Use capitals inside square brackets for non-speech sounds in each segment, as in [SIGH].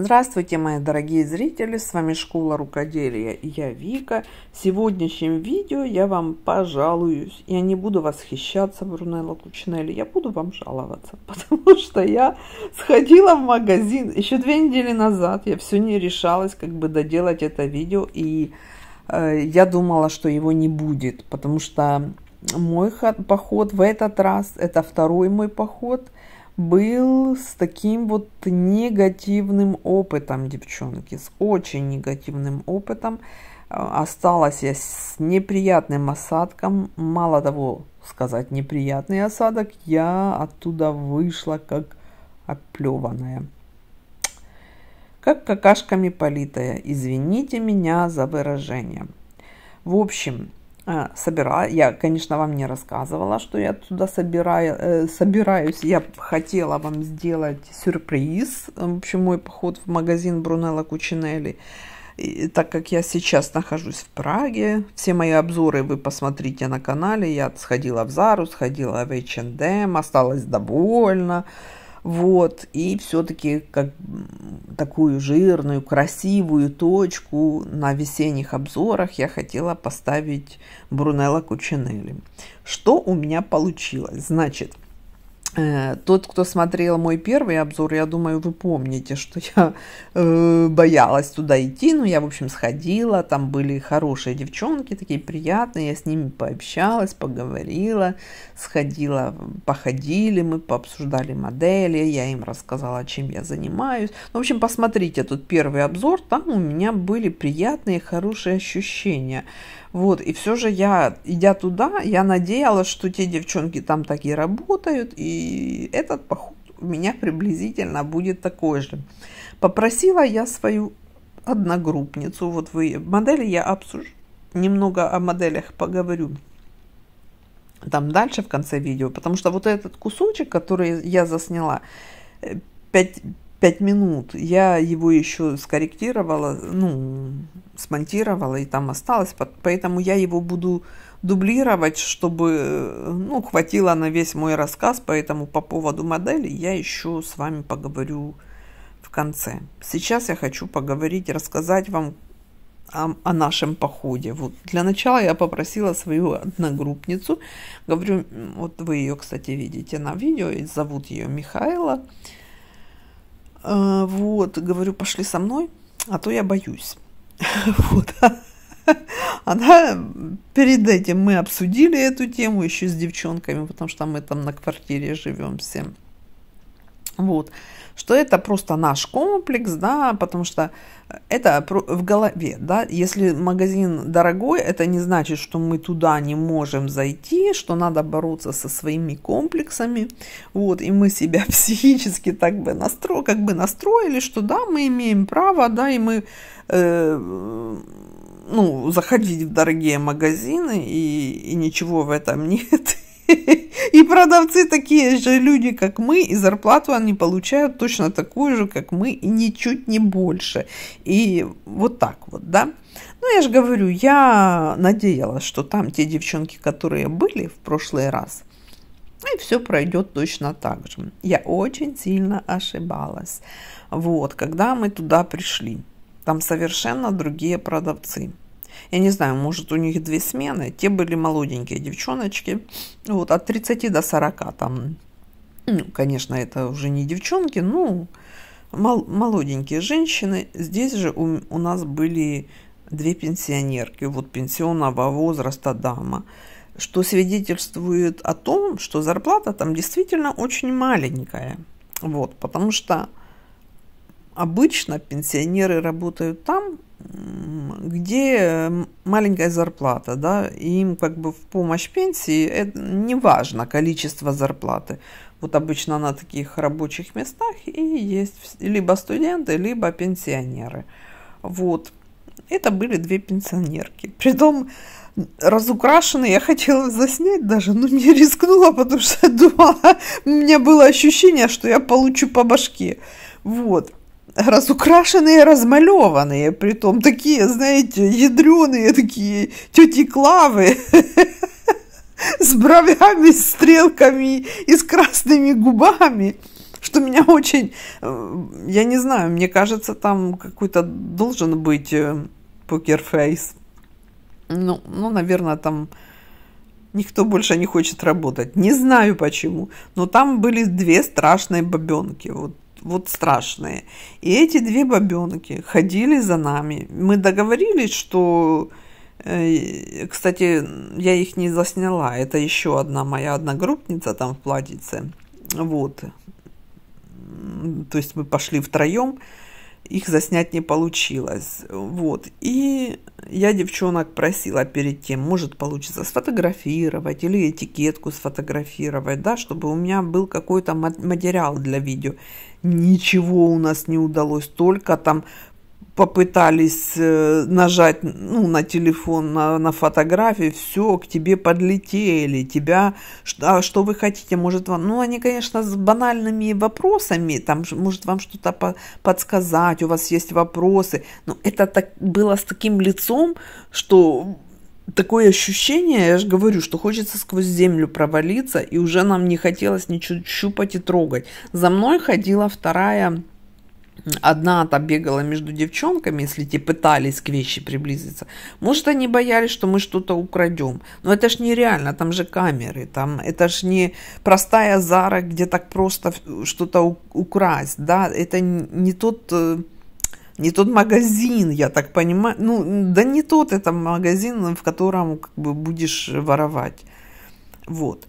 Здравствуйте, мои дорогие зрители! С вами Школа Рукоделия и я Вика. В сегодняшнем видео я вам пожалуюсь. Я не буду восхищаться Брунелло Кучинелли, я буду вам жаловаться, [LAUGHS] потому что я сходила в магазин еще две недели назад. Я все не решалась как бы доделать это видео, и э, я думала, что его не будет, потому что мой поход в этот раз, это второй мой поход – был с таким вот негативным опытом, девчонки, с очень негативным опытом. А, осталась я с неприятным осадком, мало того сказать неприятный осадок, я оттуда вышла как оплеванная. Как какашками политая, извините меня за выражение. В общем, Э, собираю. Я, конечно, вам не рассказывала, что я туда собираю, э, собираюсь. Я хотела вам сделать сюрприз. Э, в общем, мой поход в магазин Брунелла Кучинелли. И, так как я сейчас нахожусь в Праге, все мои обзоры вы посмотрите на канале. Я сходила в Зару, сходила в H&M, осталась довольна. Вот, и все-таки как такую жирную, красивую точку на весенних обзорах я хотела поставить Брунелла Кучинелли. Что у меня получилось? Значит, Э, тот, кто смотрел мой первый обзор, я думаю, вы помните, что я э, боялась туда идти, но ну, я, в общем, сходила, там были хорошие девчонки, такие приятные, я с ними пообщалась, поговорила, сходила, походили мы, пообсуждали модели, я им рассказала, чем я занимаюсь. Ну, в общем, посмотрите тут первый обзор, там у меня были приятные, хорошие ощущения. Вот, и все же я, идя туда, я надеялась, что те девчонки там такие работают, и этот поход у меня приблизительно будет такой же. Попросила я свою одногруппницу, вот вы, модели я обсужу, немного о моделях поговорю там дальше в конце видео, потому что вот этот кусочек, который я засняла, 5, э, пять минут. Я его еще скорректировала, ну, смонтировала и там осталось. Поэтому я его буду дублировать, чтобы, ну, хватило на весь мой рассказ. Поэтому по поводу модели я еще с вами поговорю в конце. Сейчас я хочу поговорить, рассказать вам о, о нашем походе. Вот для начала я попросила свою одногруппницу, говорю, вот вы ее, кстати, видите на видео, зовут ее Михайла. А, вот, говорю, пошли со мной, а то я боюсь. [LAUGHS] Вот. Она перед этим мы обсудили эту тему еще с девчонками, потому что мы там на квартире живем все. Вот что это просто наш комплекс, да, потому что это в голове, да, если магазин дорогой, это не значит, что мы туда не можем зайти, что надо бороться со своими комплексами, вот, и мы себя [LAUGHS] психически так бы настро, как бы настроили, что да, мы имеем право, да, и мы э, ну, заходить в дорогие магазины, и, и ничего в этом [LAUGHS] нет, и продавцы такие же люди, как мы, и зарплату они получают точно такую же, как мы, и ничуть не больше. И вот так вот, да. Ну, я же говорю, я надеялась, что там те девчонки, которые были в прошлый раз, ну, и все пройдет точно так же. Я очень сильно ошибалась. Вот, когда мы туда пришли, там совершенно другие продавцы я не знаю, может у них две смены, те были молоденькие девчоночки, вот от 30 до 40 там, ну, конечно, это уже не девчонки, ну, молоденькие женщины. Здесь же у, у нас были две пенсионерки, вот пенсионного возраста дама, что свидетельствует о том, что зарплата там действительно очень маленькая. Вот, потому что обычно пенсионеры работают там, где маленькая зарплата, да, и им как бы в помощь пенсии, это не важно количество зарплаты. Вот обычно на таких рабочих местах и есть либо студенты, либо пенсионеры. Вот. Это были две пенсионерки. [LAUGHS] Притом разукрашенные, я хотела заснять даже, но не рискнула, потому что думала, [LAUGHS] у меня было ощущение, что я получу по башке. Вот разукрашенные, размалеванные, при том такие, знаете, ядреные такие тети Клавы [LAUGHS] с бровями, стрелками и с красными губами, что меня очень, э, я не знаю, мне кажется, там какой-то должен быть э, покерфейс. Ну, ну, наверное, там никто больше не хочет работать. Не знаю почему, но там были две страшные бабенки. Вот вот страшные. И эти две бабенки ходили за нами. Мы договорились, что... Э, кстати, я их не засняла. Это еще одна моя одногруппница там в платьице. Вот. То есть мы пошли втроем их заснять не получилось. Вот. И я девчонок просила перед тем, может получится сфотографировать или этикетку сфотографировать, да, чтобы у меня был какой-то материал для видео. Ничего у нас не удалось, только там попытались э, нажать ну, на телефон, на, на фотографии, все, к тебе подлетели, тебя, а что вы хотите, может вам, ну, они, конечно, с банальными вопросами, там, может вам что-то по подсказать, у вас есть вопросы, но это так, было с таким лицом, что такое ощущение, я же говорю, что хочется сквозь землю провалиться, и уже нам не хотелось ничего щупать и трогать. За мной ходила вторая одна там бегала между девчонками, если те пытались к вещи приблизиться. Может, они боялись, что мы что-то украдем. Но это ж нереально, там же камеры, там это ж не простая Зара, где так просто что-то украсть, да, это не тот э, не тот магазин, я так понимаю. Ну, да не тот это магазин, в котором как бы будешь воровать. Вот.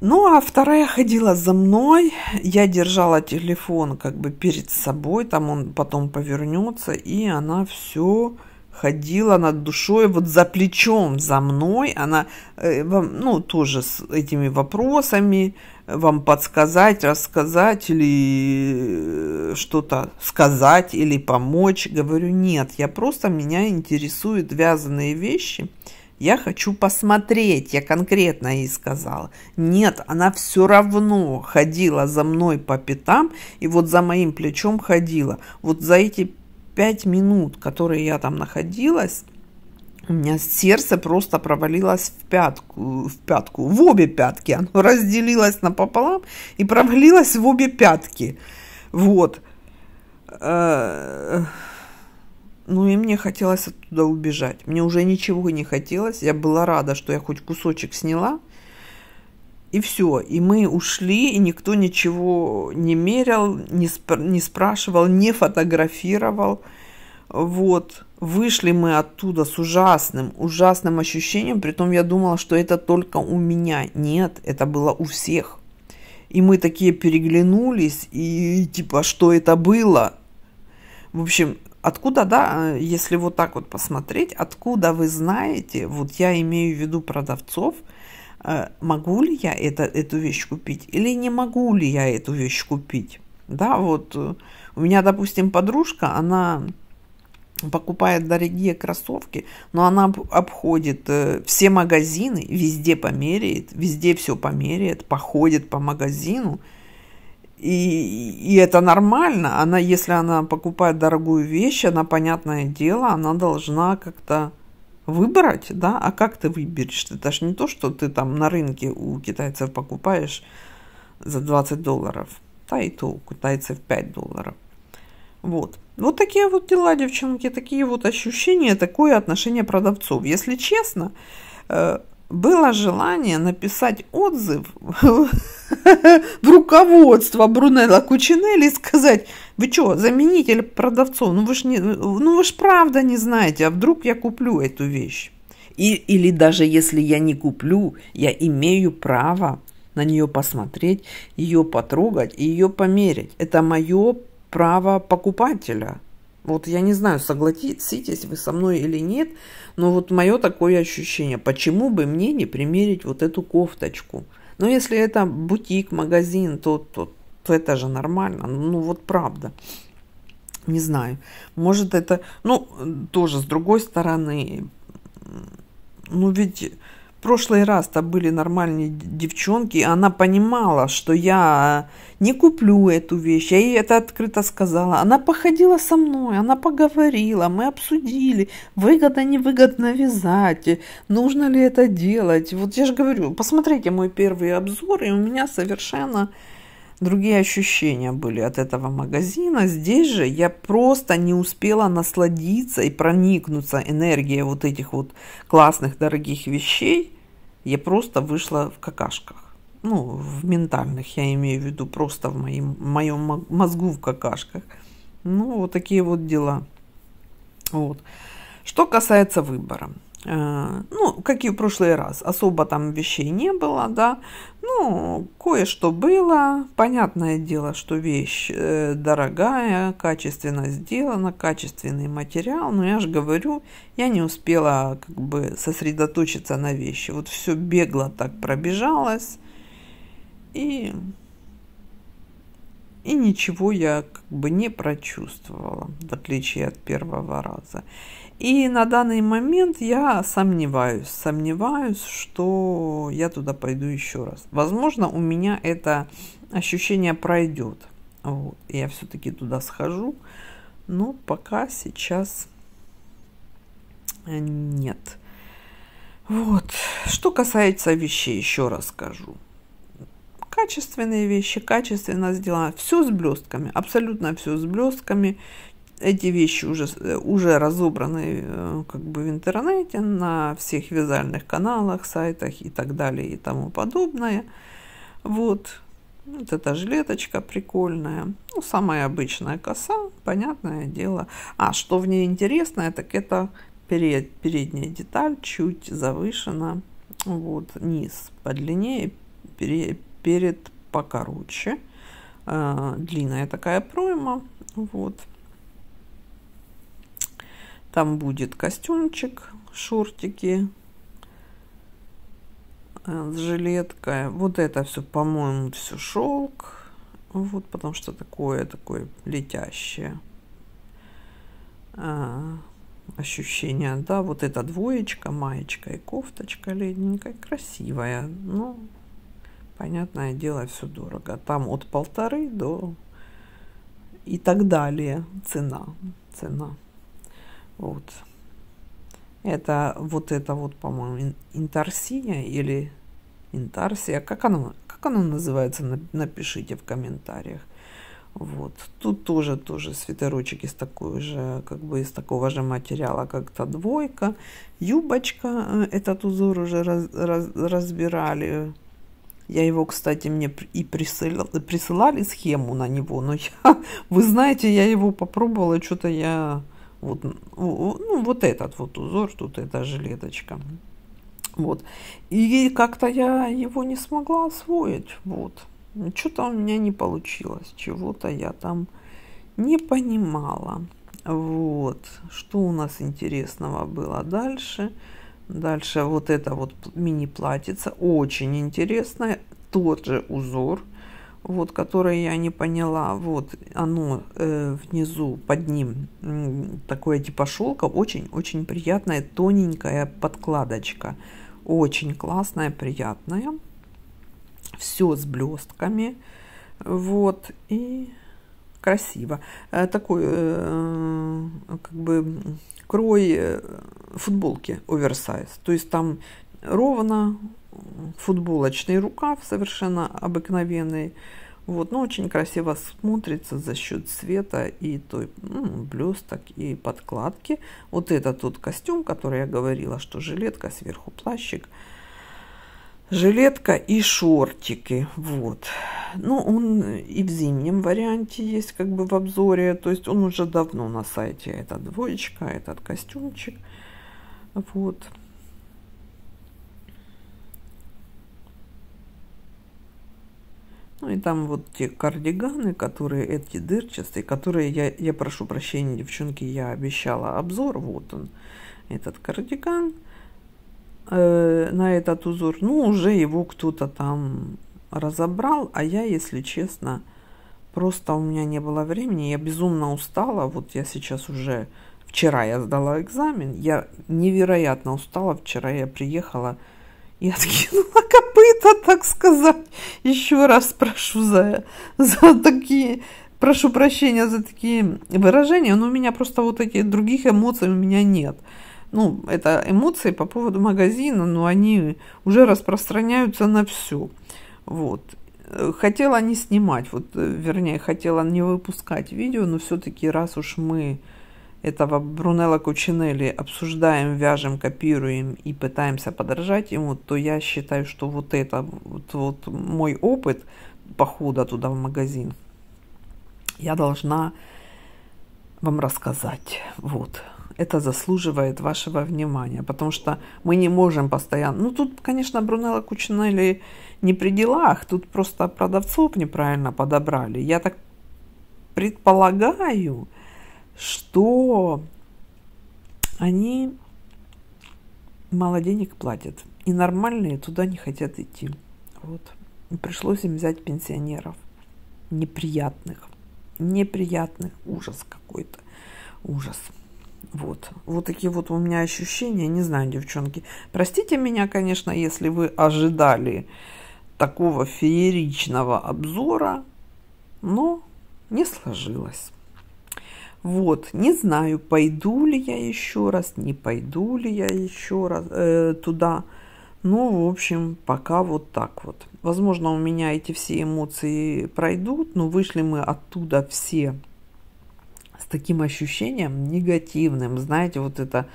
Ну, а вторая ходила за мной, я держала телефон как бы перед собой, там он потом повернется, и она все ходила над душой, вот за плечом за мной, она, э, ну, тоже с этими вопросами, э, вам подсказать, рассказать или э, что-то сказать или помочь. Говорю, нет, я просто, меня интересуют вязаные вещи, «Я хочу посмотреть», – я конкретно ей сказала. Нет, она все равно ходила за мной по пятам и вот за моим плечом ходила. Вот за эти пять минут, которые я там находилась, у меня сердце просто провалилось в пятку, в пятку, в обе пятки. [LAUGHS] Оно разделилось напополам и провалилось в обе пятки. Вот. Э, ну и мне хотелось оттуда убежать. Мне уже ничего не хотелось. Я была рада, что я хоть кусочек сняла. И все. И мы ушли, и никто ничего не мерял, не, спр- не спрашивал, не фотографировал. Вот. Вышли мы оттуда с ужасным, ужасным ощущением. Притом я думала, что это только у меня. Нет, это было у всех. И мы такие переглянулись, и типа, что это было? В общем, Откуда, да, если вот так вот посмотреть, откуда вы знаете, вот я имею в виду продавцов, э, могу ли я это, эту вещь купить или не могу ли я эту вещь купить. Да, вот э, у меня, допустим, подружка, она покупает дорогие кроссовки, но она обходит э, все магазины, везде померяет, везде все померяет, походит по магазину – и, и это нормально. Она, если она покупает дорогую вещь, она, понятное дело, она должна как-то выбрать, да, а как ты выберешь? Это же не то, что ты там на рынке у китайцев покупаешь за 20 долларов, да, и то у китайцев 5 долларов. Вот. Вот такие вот дела, девчонки, такие вот ощущения, такое отношение продавцов. Если честно, э, было желание написать отзыв [LAUGHS] в руководство Брунелла Кучинелли и сказать, вы что, заменитель продавцов, ну вы ж, не, ну вы ж правда не знаете, а вдруг я куплю эту вещь. И, или даже если я не куплю, я имею право на нее посмотреть, ее потрогать и ее померить. Это мое право покупателя. Вот я не знаю, согласитесь вы со мной или нет, но ну, вот мое такое ощущение, почему бы мне не примерить вот эту кофточку? Ну если это бутик, магазин, то, то, то это же нормально. Ну вот правда. Не знаю. Может это, ну тоже с другой стороны, ну ведь прошлый раз-то были нормальные девчонки, и она понимала, что я не куплю эту вещь. Я ей это открыто сказала. Она походила со мной, она поговорила, мы обсудили, выгодно, невыгодно вязать, нужно ли это делать. Вот я же говорю, посмотрите мой первый обзор, и у меня совершенно другие ощущения были от этого магазина. Здесь же я просто не успела насладиться и проникнуться энергией вот этих вот классных, дорогих вещей я просто вышла в какашках. Ну, в ментальных, я имею в виду, просто в моем, моем мозгу в какашках. Ну, вот такие вот дела. Вот. Что касается выбора. Э, ну, как и в прошлый раз, особо там вещей не было, да, ну, кое-что было, понятное дело, что вещь э, дорогая, качественно сделана, качественный материал, но я же говорю, я не успела как бы сосредоточиться на вещи, вот все бегло так пробежалось, и и ничего я как бы не прочувствовала, в отличие от первого раза. И на данный момент я сомневаюсь, сомневаюсь, что я туда пойду еще раз. Возможно, у меня это ощущение пройдет. Вот. Я все-таки туда схожу, но пока сейчас э, нет. Вот. Что касается вещей, еще раз скажу. Качественные вещи, качественно сделано. Все с блестками, абсолютно все с блестками. Эти вещи уже, э, уже разобраны э, как бы в интернете, на всех вязальных каналах, сайтах и так далее и тому подобное. Вот. Вот эта жилеточка прикольная. Ну, самая обычная коса, понятное дело. А что в ней интересное, так это перед, передняя деталь чуть завышена. Вот низ подлиннее, перед покороче. А, длинная такая пройма. Вот. Там будет костюмчик, шортики а, с жилеткой. Вот это все, по-моему, все шелк. Вот, потому что такое, такое летящее а, ощущение. Да, вот эта двоечка, маечка и кофточка летненькая, красивая. но понятное дело, все дорого. Там от полторы до и так далее цена. Цена. Вот. Это вот это вот, по-моему, интарсия или интарсия. Как оно, как оно называется, напишите в комментариях. Вот. Тут тоже, тоже свитерочек из такой же, как бы из такого же материала, как то двойка. Юбочка, э, этот узор уже раз, раз, разбирали. Я его, кстати, мне и присылал, присылали схему на него, но [LAUGHS] я, вы знаете, я его попробовала, что-то я... Вот, ну, вот этот вот узор, тут эта жилеточка. Вот. И как-то я его не смогла освоить. Вот. Что-то у меня не получилось. Чего-то я там не понимала. Вот. Что у нас интересного было дальше? Дальше. Дальше вот это вот мини-платьица, очень интересная, тот же узор, вот, который я не поняла, вот оно э, внизу под ним э, такое типа шелка, очень-очень приятная тоненькая подкладочка, очень классная, приятная, все с блестками, вот, и красиво. Э, такой, э, как бы, крой э, футболки оверсайз. То есть там ровно футболочный рукав совершенно обыкновенный. Вот, но ну, очень красиво смотрится за счет цвета и той ну, блесток и подкладки. Вот это тот костюм, который я говорила, что жилетка сверху плащик жилетка и шортики. Вот. Ну, он и в зимнем варианте есть как бы в обзоре. То есть он уже давно на сайте. Это двоечка, этот костюмчик. Вот. Ну и там вот те кардиганы, которые эти дырчатые, которые я, я прошу прощения, девчонки, я обещала обзор. Вот он, этот кардиган э, на этот узор, ну, уже его кто-то там разобрал, а я, если честно, просто у меня не было времени, я безумно устала, вот я сейчас уже, вчера я сдала экзамен, я невероятно устала, вчера я приехала и [LAUGHS] откинула копыта, так сказать. Еще раз прошу за, за такие, прошу прощения за такие выражения, но у меня просто вот этих других эмоций у меня нет ну, это эмоции по поводу магазина, но они уже распространяются на все. Вот. Хотела не снимать, вот, э, вернее, хотела не выпускать видео, но все-таки раз уж мы этого Брунелла Кучинелли обсуждаем, вяжем, копируем и пытаемся подражать ему, то я считаю, что вот это, вот, вот мой опыт похода туда в магазин, я должна вам рассказать. Вот это заслуживает вашего внимания, потому что мы не можем постоянно... Ну, тут, конечно, Брунелла Кучинелли не при делах, тут просто продавцов неправильно подобрали. Я так предполагаю, что они мало денег платят, и нормальные туда не хотят идти. Вот. И пришлось им взять пенсионеров неприятных, неприятных, ужас какой-то, ужас. Вот. Вот такие вот у меня ощущения. Не знаю, девчонки. Простите меня, конечно, если вы ожидали такого фееричного обзора, но не сложилось. Вот, не знаю, пойду ли я еще раз, не пойду ли я еще раз э, туда. Ну, в общем, пока вот так вот. Возможно, у меня эти все эмоции пройдут, но вышли мы оттуда все с таким ощущением негативным, знаете, вот это,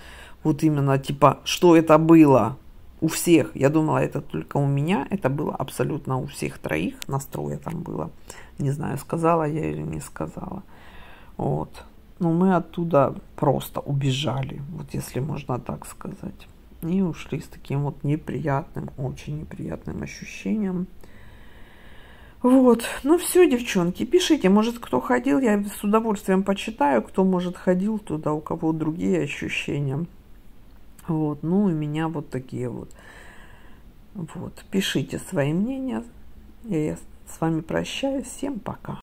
вот именно типа, что это было у всех. Я думала, это только у меня, это было абсолютно у всех троих, настроя там было. Не знаю, сказала я или не сказала. Вот. Но мы оттуда просто убежали, вот если можно так сказать. И ушли с таким вот неприятным, очень неприятным ощущением. Вот, ну все, девчонки, пишите, может, кто ходил, я с удовольствием почитаю, кто, может, ходил туда, у кого другие ощущения. Вот, ну, у меня вот такие вот. Вот, пишите свои мнения, я с вами прощаюсь, всем пока.